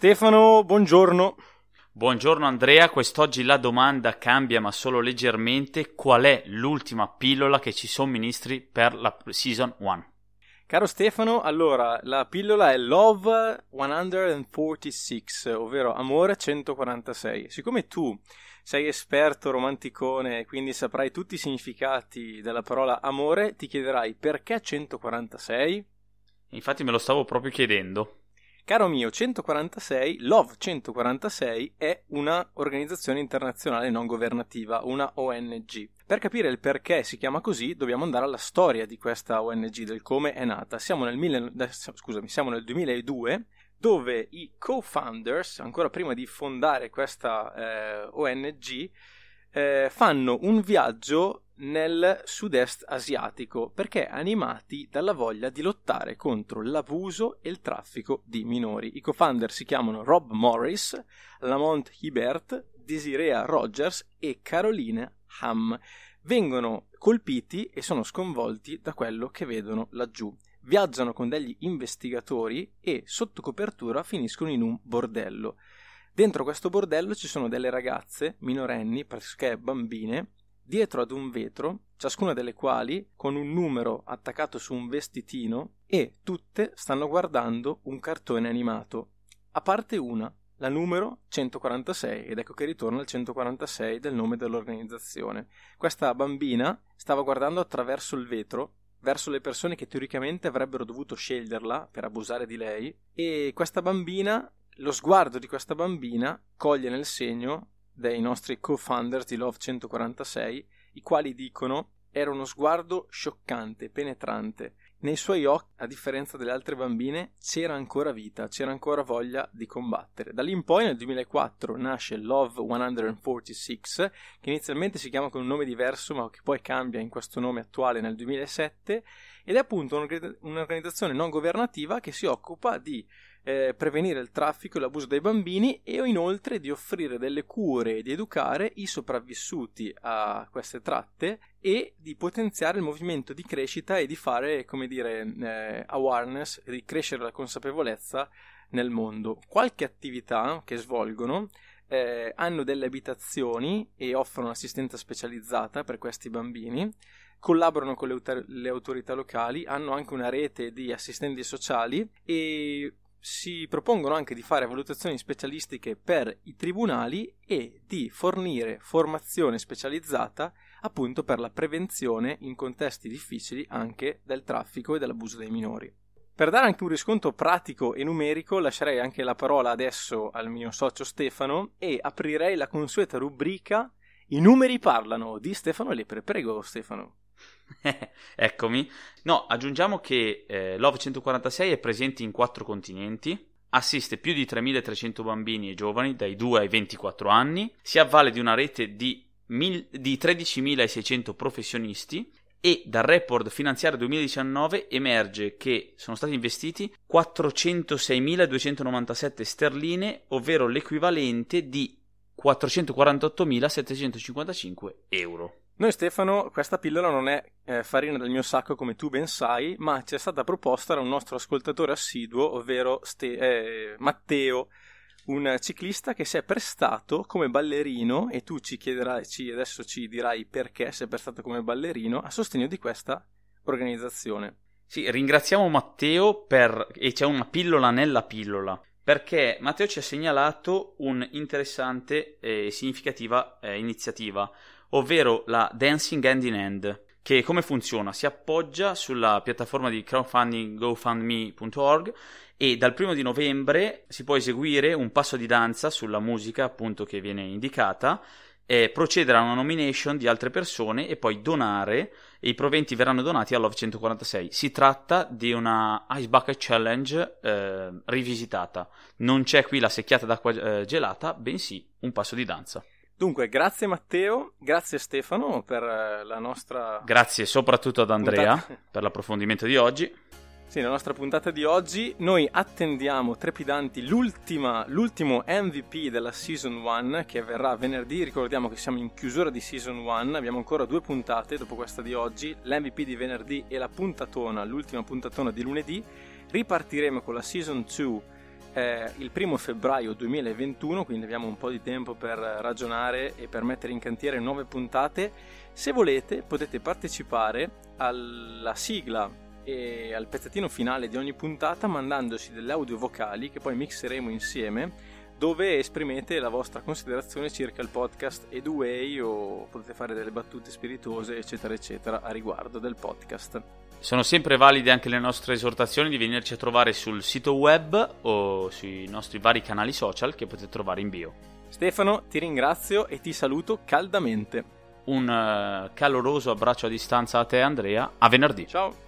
Stefano, buongiorno. Buongiorno Andrea, quest'oggi la domanda cambia ma solo leggermente. Qual è l'ultima pillola che ci somministri per la Season 1? Caro Stefano, allora la pillola è Love 146, ovvero Amore 146. Siccome tu sei esperto romanticone e quindi saprai tutti i significati della parola amore, ti chiederai perché 146? Infatti me lo stavo proprio chiedendo. Caro mio, 146, Love 146 è un'organizzazione internazionale non governativa, una ONG. Per capire il perché si chiama così, dobbiamo andare alla storia di questa ONG, del come è nata. Siamo nel, mille, scusami, siamo nel 2002 dove i co-founders, ancora prima di fondare questa eh, ONG, eh, fanno un viaggio nel sud-est asiatico perché animati dalla voglia di lottare contro l'abuso e il traffico di minori. I co-founder si chiamano Rob Morris, Lamont Hibert, Desirea Rogers e Carolina Ham. Vengono colpiti e sono sconvolti da quello che vedono laggiù. Viaggiano con degli investigatori e sotto copertura finiscono in un bordello. Dentro questo bordello ci sono delle ragazze minorenni, pressoché bambine, dietro ad un vetro, ciascuna delle quali con un numero attaccato su un vestitino e tutte stanno guardando un cartone animato, a parte una, la numero 146, ed ecco che ritorna il 146 del nome dell'organizzazione. Questa bambina stava guardando attraverso il vetro verso le persone che teoricamente avrebbero dovuto sceglierla per abusare di lei e questa bambina lo sguardo di questa bambina coglie nel segno dei nostri co-founders di Love 146, i quali dicono era uno sguardo scioccante, penetrante. Nei suoi occhi, a differenza delle altre bambine, c'era ancora vita, c'era ancora voglia di combattere. Da lì in poi, nel 2004, nasce Love 146, che inizialmente si chiama con un nome diverso, ma che poi cambia in questo nome attuale nel 2007, ed è appunto un'organizzazione non governativa che si occupa di eh, prevenire il traffico e l'abuso dei bambini e inoltre di offrire delle cure e di educare i sopravvissuti a queste tratte e di potenziare il movimento di crescita e di fare, come dire, eh, awareness, di crescere la consapevolezza nel mondo. Qualche attività che svolgono eh, hanno delle abitazioni e offrono assistenza specializzata per questi bambini, collaborano con le, autor- le autorità locali, hanno anche una rete di assistenti sociali e si propongono anche di fare valutazioni specialistiche per i tribunali e di fornire formazione specializzata appunto per la prevenzione in contesti difficili anche del traffico e dell'abuso dei minori. Per dare anche un riscontro pratico e numerico, lascerei anche la parola adesso al mio socio Stefano e aprirei la consueta rubrica I numeri parlano di Stefano Lepre. Prego Stefano. Eccomi. No, aggiungiamo che eh, Love 146 è presente in quattro continenti, assiste più di 3.300 bambini e giovani dai 2 ai 24 anni, si avvale di una rete di, mil- di 13.600 professionisti e dal report finanziario 2019 emerge che sono stati investiti 406.297 sterline, ovvero l'equivalente di 448.755 euro. Noi Stefano, questa pillola non è eh, farina del mio sacco come tu ben sai, ma ci è stata proposta da un nostro ascoltatore assiduo, ovvero Ste- eh, Matteo un ciclista che si è prestato come ballerino, e tu ci chiederai, ci, adesso ci dirai perché si è prestato come ballerino, a sostegno di questa organizzazione. Sì, ringraziamo Matteo per... e c'è una pillola nella pillola, perché Matteo ci ha segnalato un'interessante e significativa eh, iniziativa, ovvero la Dancing Hand in Hand che come funziona? Si appoggia sulla piattaforma di crowdfunding gofundme.org e dal primo di novembre si può eseguire un passo di danza sulla musica appunto che viene indicata, eh, procedere a una nomination di altre persone e poi donare e i proventi verranno donati all'OV 146. Si tratta di una Ice Bucket Challenge eh, rivisitata. Non c'è qui la secchiata d'acqua eh, gelata, bensì un passo di danza. Dunque, grazie Matteo, grazie Stefano per eh, la nostra... Grazie soprattutto ad Andrea puntata... per l'approfondimento di oggi. Sì, la nostra puntata di oggi. Noi attendiamo trepidanti l'ultimo MVP della Season 1 che verrà venerdì. Ricordiamo che siamo in chiusura di Season 1, abbiamo ancora due puntate dopo questa di oggi, l'MVP di venerdì e la puntatona, l'ultima puntatona di lunedì. Ripartiremo con la Season 2 è eh, il primo febbraio 2021, quindi abbiamo un po' di tempo per ragionare e per mettere in cantiere nuove puntate. Se volete potete partecipare alla sigla e al pezzettino finale di ogni puntata mandandoci delle audio vocali che poi mixeremo insieme dove esprimete la vostra considerazione circa il podcast Eduway o potete fare delle battute spiritose, eccetera, eccetera, a riguardo del podcast. Sono sempre valide anche le nostre esortazioni di venirci a trovare sul sito web o sui nostri vari canali social che potete trovare in bio. Stefano, ti ringrazio e ti saluto caldamente. Un eh, caloroso abbraccio a distanza a te Andrea, a venerdì. Ciao.